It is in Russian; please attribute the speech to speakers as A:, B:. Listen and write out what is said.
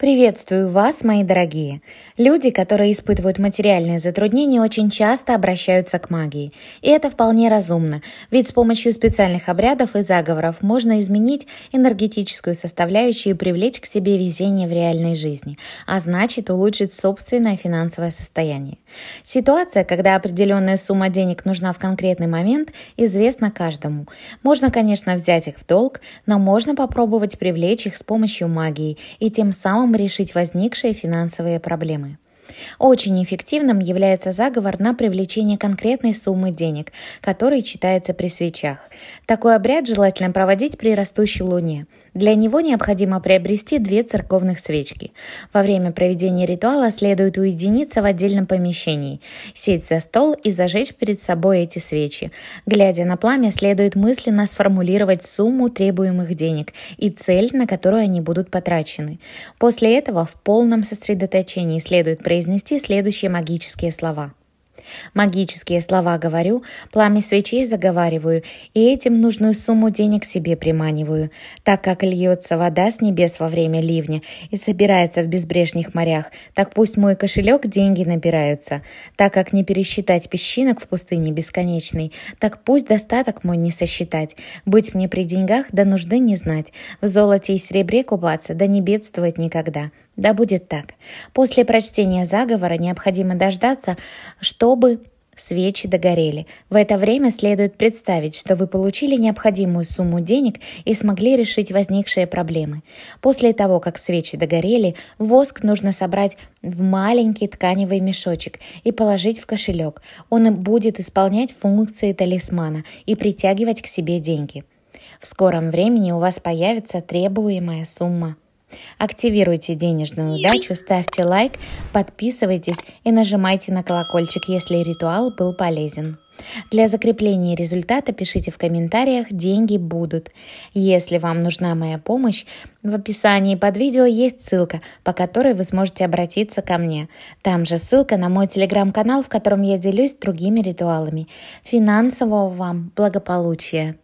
A: Приветствую вас, мои дорогие! Люди, которые испытывают материальные затруднения, очень часто обращаются к магии. И это вполне разумно, ведь с помощью специальных обрядов и заговоров можно изменить энергетическую составляющую и привлечь к себе везение в реальной жизни, а значит улучшить собственное финансовое состояние. Ситуация, когда определенная сумма денег нужна в конкретный момент, известна каждому. Можно, конечно, взять их в долг, но можно попробовать привлечь их с помощью магии и тем самым решить возникшие финансовые проблемы – очень эффективным является заговор на привлечение конкретной суммы денег, который читается при свечах. Такой обряд желательно проводить при растущей луне. Для него необходимо приобрести две церковных свечки. Во время проведения ритуала следует уединиться в отдельном помещении, сесть за стол и зажечь перед собой эти свечи. Глядя на пламя, следует мысленно сформулировать сумму требуемых денег и цель, на которую они будут потрачены. После этого в полном сосредоточении следует произнести произнести следующие магические слова. Магические слова говорю, пламя свечей заговариваю, и этим нужную сумму денег себе приманиваю, так как льется вода с небес во время ливня и собирается в безбрежных морях, так пусть мой кошелек деньги набираются, так как не пересчитать песчинок в пустыне бесконечной, так пусть достаток мой не сосчитать, быть мне при деньгах да нужды не знать, в золоте и серебре купаться да не бедствовать никогда, да будет так. После прочтения заговора необходимо дождаться, чтобы свечи догорели. В это время следует представить, что вы получили необходимую сумму денег и смогли решить возникшие проблемы. После того, как свечи догорели, воск нужно собрать в маленький тканевый мешочек и положить в кошелек. Он будет исполнять функции талисмана и притягивать к себе деньги. В скором времени у вас появится требуемая сумма. Активируйте денежную удачу, ставьте лайк, подписывайтесь и нажимайте на колокольчик, если ритуал был полезен. Для закрепления результата пишите в комментариях «Деньги будут». Если вам нужна моя помощь, в описании под видео есть ссылка, по которой вы сможете обратиться ко мне. Там же ссылка на мой телеграм-канал, в котором я делюсь другими ритуалами. Финансового вам благополучия!